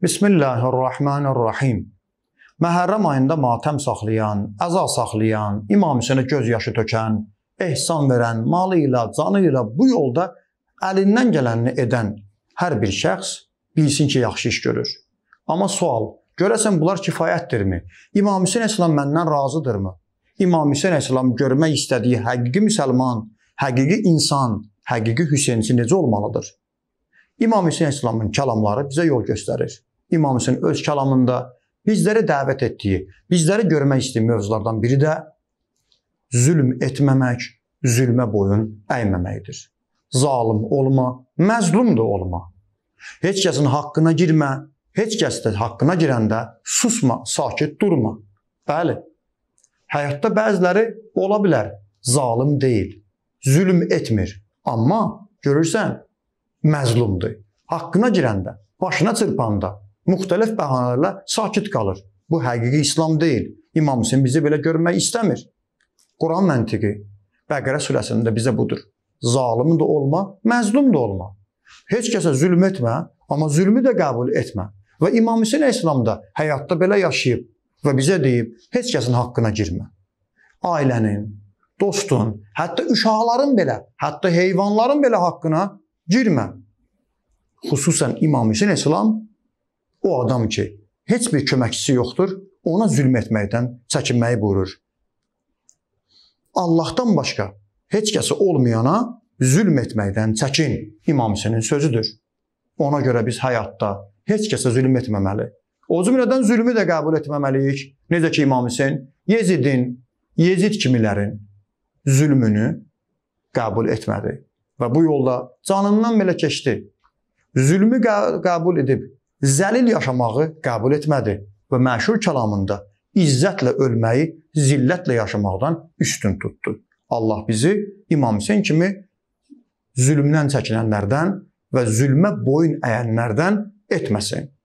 Bismillahirrahmanirrahim. Məhərrəm ayında matəm saxlayan, əza saxlayan, İmam Hüseynə göz yaşı tökən, ehsan verən, malı ilə, canı ilə bu yolda əlindən gələnini edən hər bir şəxs bilsin ki, yaxşı iş görür. Amma sual, görəsən bunlar kifayətdirmi? İmam Hüseyn əleyhissalam məndən razıdırmı? İmam Hüseyn əleyhissalam görmək istədiyi həqiqi müsəlman, həqiqi insan, həqiqi Hüseynçi necə olmalıdır? İmam Hüseyn əleyhissalamın kəlamları bizə yol göstərir. İmam Hüseyin öz kəlamında bizləri dəvət etdiyi, bizləri görmək istəyi mövzulardan biri də zülm etməmək, zülmə boyun əyməməkdir. Zalım olma, məzlum da olma. Heç kəsin haqqına girmə, heç kəs də haqqına girəndə susma, sakit durma. Bəli. Həyatda bəziləri ola bilər zalım deyil, zülm etmir, amma görürsən məzlumdur. Haqqına girəndə, başına çırpanda müxtəlif bəhanələrlə sakit qalır. Bu həqiqi İslam deyil. İmam Hüseyn bizi belə görmək istəmir. Quran məntiqi Bəqərə surəsində bizə budur. Zalım da olma, məzlum da olma. Heç kəsə zülm etmə, amma zülmü də qəbul etmə. Və İmam Hüseyn əleyhissalam da həyatda belə yaşayıb və bizə deyib, heç kəsin haqqına girmə. Ailənin, dostun, hətta uşaqların belə, hətta heyvanların belə haqqına girmə. Xüsusən İmam Hüseyn əleyhissalam O adam ki, heç bir köməkçisi yoxdur, ona zülm etməkdən çəkinməyi buyurur. Allahdan başqa heç kəsi olmayana zülm etməkdən çəkin. İmam Hüseynin sözüdür. Ona görə biz həyatda heç kəsə zülm etməməli. O cümlədən zülmü də qəbul etməməliyik. Necə ki İmam Hüseyn Yezidin, Yezid kimilərin zülmünü qəbul etmədi və bu yolla canından belə keçdi. Zülmü qəbul edib zəlil yaşamağı qəbul etmədi və məşhur kəlamında izzətlə ölməyi zillətlə yaşamaqdan üstün tutdu. Allah bizi İmam Hüseyn kimi zülmdən çəkinənlərdən və zülmə boyun əyənlərdən etməsin.